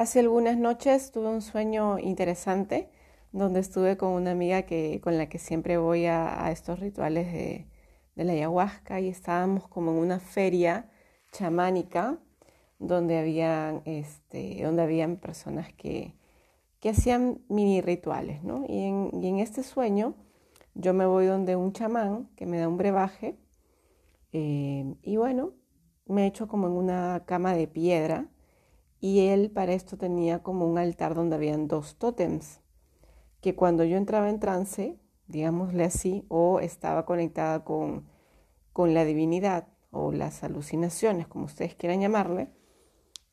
Hace algunas noches tuve un sueño interesante donde estuve con una amiga que, con la que siempre voy a, estos rituales de, la ayahuasca y estábamos como en una feria chamánica donde habían, este, donde habían personas que, que hacían mini rituales, ¿no? Y en, este sueño yo me voy donde un chamán que me da un brebaje eh, y bueno, me echo como en una cama de piedra y él para esto tenía como un altar donde habían dos tótems, que cuando yo entraba en trance, digámosle así, o estaba conectada con, la divinidad o las alucinaciones, como ustedes quieran llamarle,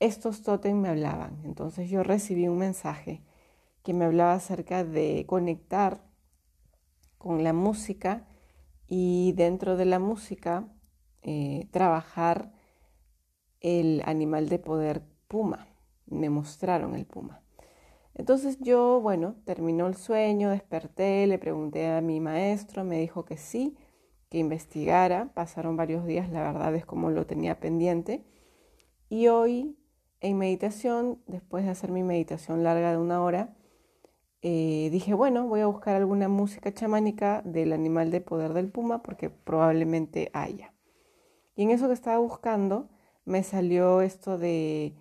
estos tótems me hablaban. Entonces yo recibí un mensaje que me hablaba acerca de conectar con la música y dentro de la música eh, trabajar el animal de poder puma, me mostraron el puma. Entonces yo, bueno, terminó el sueño, desperté, le pregunté a mi maestro, me dijo que sí, que investigara, pasaron varios días, la verdad es como lo tenía pendiente, y hoy en meditación, después de hacer mi meditación larga de una hora, eh, dije, bueno, voy a buscar alguna música chamánica del animal de poder del puma porque probablemente haya. Y en eso que estaba buscando, me salió esto de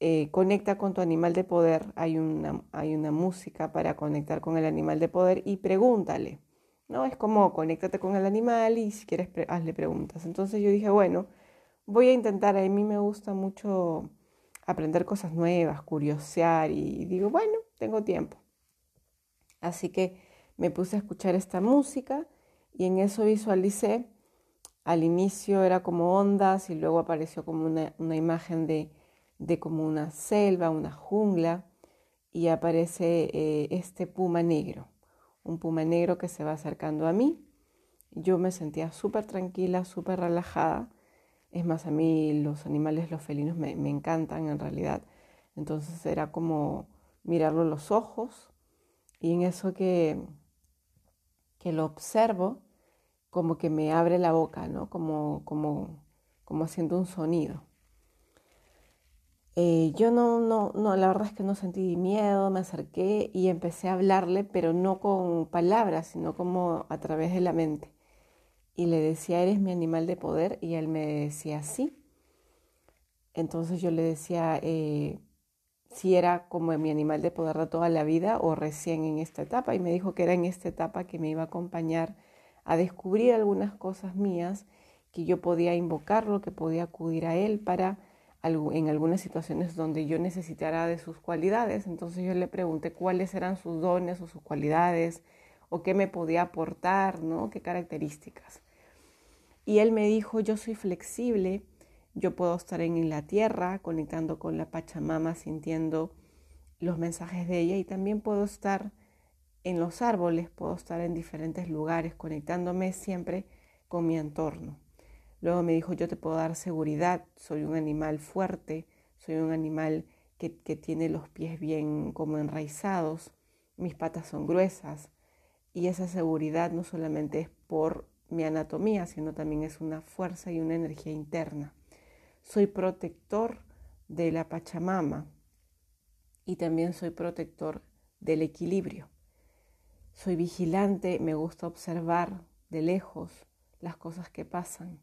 eh, conecta con tu animal de poder, hay una, hay una música para conectar con el animal de poder y pregúntale, ¿no? Es como conéctate con el animal y si quieres hazle preguntas. Entonces yo dije, bueno, voy a intentar, a mí me gusta mucho aprender cosas nuevas, curiosear y digo, bueno, tengo tiempo. Así que me puse a escuchar esta música y en eso visualicé, al inicio era como ondas y luego apareció como una imagen de de como una selva, una jungla, y aparece eh, este puma negro, un puma negro que se va acercando a mí. Yo me sentía súper tranquila, súper relajada. Es más, a mí los animales, los felinos me, encantan en realidad. Entonces era como mirarlo en los ojos y en eso que, que lo observo, como que me abre la boca, ¿no? como haciendo un sonido. Eh, yo no, no, no, la verdad es que no sentí miedo, me acerqué y empecé a hablarle, pero no con palabras, sino como a través de la mente. Y le decía, eres mi animal de poder, y él me decía, sí. Entonces yo le decía eh, si era como mi animal de poder de toda la vida o recién en esta etapa, y me dijo que era en esta etapa que me iba a acompañar a descubrir algunas cosas mías, que yo podía invocarlo, que podía acudir a él para en algunas situaciones donde yo necesitara de sus cualidades. Entonces yo le pregunté cuáles eran sus dones o sus cualidades o qué me podía aportar, ¿no? ¿Qué características? Y él me dijo, yo soy flexible, yo puedo estar en la tierra conectando con la Pachamama, sintiendo los mensajes de ella y también puedo estar en los árboles, puedo estar en diferentes lugares, conectándome siempre con mi entorno. Luego me dijo, yo te puedo dar seguridad, soy un animal fuerte, soy un animal que, que tiene los pies bien como enraizados, mis patas son gruesas y esa seguridad no solamente es por mi anatomía, sino también es una fuerza y una energía interna. Soy protector de la Pachamama y también soy protector del equilibrio. Soy vigilante, me gusta observar de lejos las cosas que pasan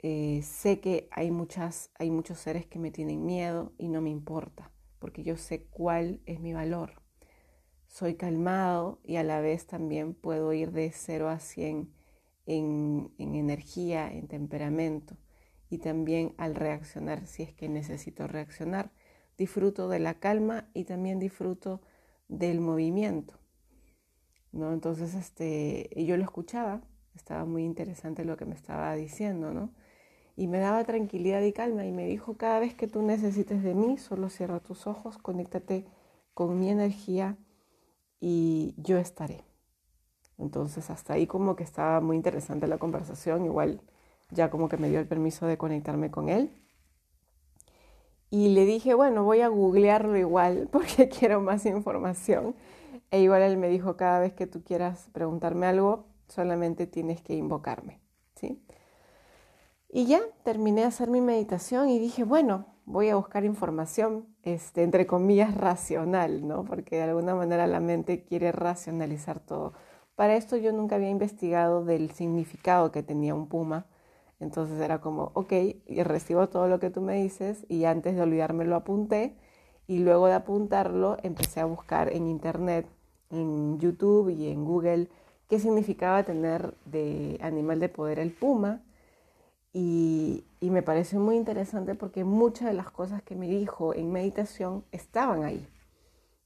eh, sé que hay, muchas, hay muchos seres que me tienen miedo y no me importa, porque yo sé cuál es mi valor. Soy calmado y a la vez también puedo ir de 0 a 100 en, en energía, en temperamento y también al reaccionar si es que necesito reaccionar. Disfruto de la calma y también disfruto del movimiento. ¿no? Entonces este, yo lo escuchaba, estaba muy interesante lo que me estaba diciendo, ¿no? y me daba tranquilidad y calma y me dijo, cada vez que tú necesites de mí, solo cierra tus ojos, conéctate con mi energía y yo estaré. Entonces hasta ahí como que estaba muy interesante la conversación, igual ya como que me dio el permiso de conectarme con él. Y le dije, bueno, voy a googlearlo igual porque quiero más información. E igual él me dijo, cada vez que tú quieras preguntarme algo, solamente tienes que invocarme, ¿sí? Y ya terminé de hacer mi meditación y dije, bueno, voy a buscar información, este, entre comillas, racional, ¿no? Porque de alguna manera la mente quiere racionalizar todo. Para esto yo nunca había investigado del significado que tenía un puma. Entonces era como, ok, recibo todo lo que tú me dices y antes de olvidarme lo apunté y luego de apuntarlo empecé a buscar en internet, en YouTube y en Google qué significaba tener de animal de poder el puma y, me parece muy interesante porque muchas de las cosas que me dijo en meditación estaban ahí.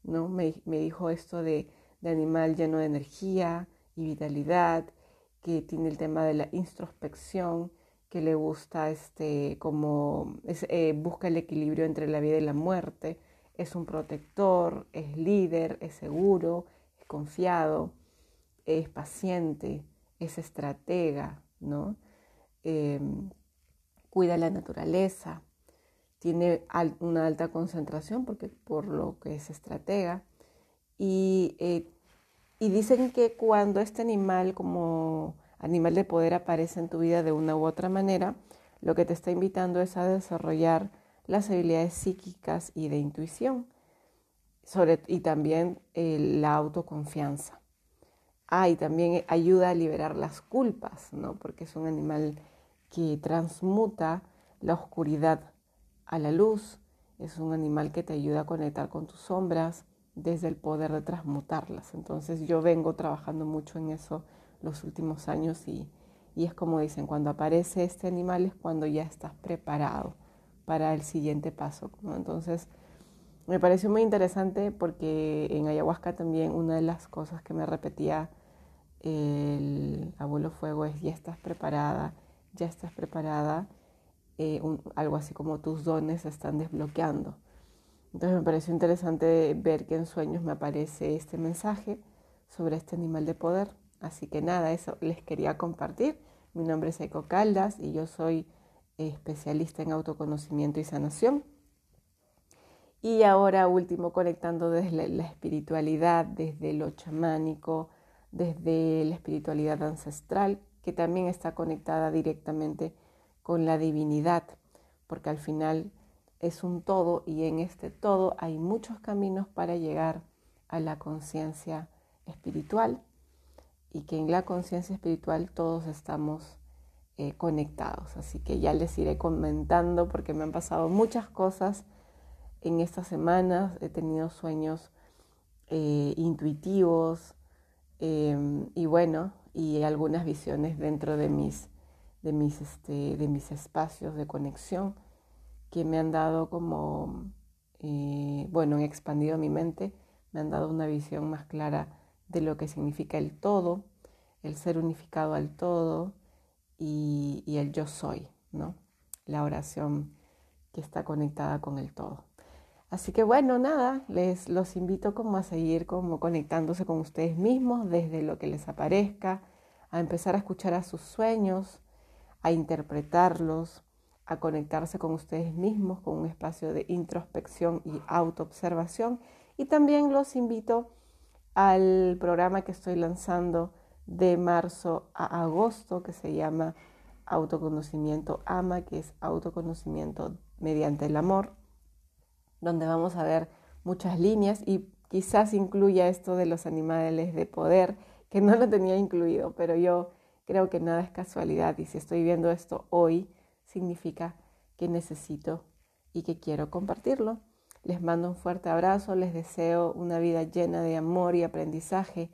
¿no? Me, dijo esto de, animal lleno de energía y vitalidad, que tiene el tema de la introspección, que le gusta este, como eh, busca el equilibrio entre la vida y la muerte, es un protector, es líder, es seguro, es confiado, es paciente, es estratega, ¿no? Em, cuida la naturaleza, tiene una alta concentración porque por lo que es estratega. Y, eh, y dicen que cuando este animal como animal de poder aparece en tu vida de una u otra manera, lo que te está invitando es a desarrollar las habilidades psíquicas y de intuición sobre, y también eh, la autoconfianza. Ah, y también eh, ayuda a liberar las culpas, ¿no? Porque es un animal que transmuta la oscuridad a la luz. Es un animal que te ayuda a conectar con tus sombras desde el poder de transmutarlas. Entonces yo vengo trabajando mucho en eso los últimos años y, es como dicen, cuando aparece este animal es cuando ya estás preparado para el siguiente paso. Entonces me pareció muy interesante porque en ayahuasca también una de las cosas que me repetía el abuelo fuego es ya estás preparada, ya estás preparada, eh, algo así como tus dones se están desbloqueando. Entonces me pareció interesante ver que en sueños me aparece este mensaje sobre este animal de poder. Así que nada, eso les quería compartir. Mi nombre es Eco Caldas y yo soy eh, especialista en autoconocimiento y sanación. Y ahora último, conectando desde la espiritualidad, desde lo chamánico, desde la espiritualidad ancestral, que también está conectada directamente con la divinidad, porque al final es un todo y en este todo hay muchos caminos para llegar a la conciencia espiritual y que en la conciencia espiritual todos estamos eh, conectados. Así que ya les iré comentando porque me han pasado muchas cosas en estas semanas. He tenido sueños eh, intuitivos em, y bueno, y algunas visiones dentro de mis, de mis, este, de mis espacios de conexión que me han dado como, eh, bueno, han expandido mi mente, me han dado una visión más clara de lo que significa el todo, el ser unificado al todo y, y el yo soy, ¿no? La oración que está conectada con el todo. Así que bueno, nada, les los invito como a seguir como conectándose con ustedes mismos desde lo que les aparezca, a empezar a escuchar a sus sueños, a interpretarlos, a conectarse con ustedes mismos con un espacio de introspección y autoobservación y también los invito al programa que estoy lanzando de marzo a agosto que se llama Autoconocimiento Ama, que es autoconocimiento mediante el amor donde vamos a ver muchas líneas y quizás incluya esto de los animales de poder, que no lo tenía incluido, pero yo creo que nada es casualidad y si estoy viendo esto hoy, significa que necesito y que quiero compartirlo. Les mando un fuerte abrazo, les deseo una vida llena de amor y aprendizaje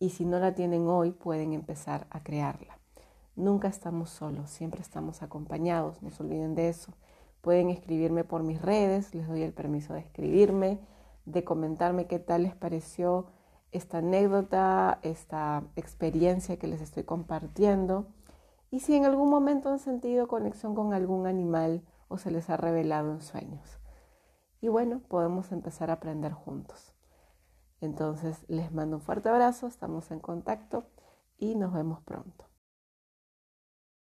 y si no la tienen hoy pueden empezar a crearla. Nunca estamos solos, siempre estamos acompañados, no se olviden de eso. Pueden escribirme por mis redes, les doy el permiso de escribirme, de comentarme qué tal les pareció esta anécdota, esta experiencia que les estoy compartiendo. Y si en algún momento han sentido conexión con algún animal o se les ha revelado en sueños. Y bueno, podemos empezar a aprender juntos. Entonces les mando un fuerte abrazo, estamos en contacto y nos vemos pronto.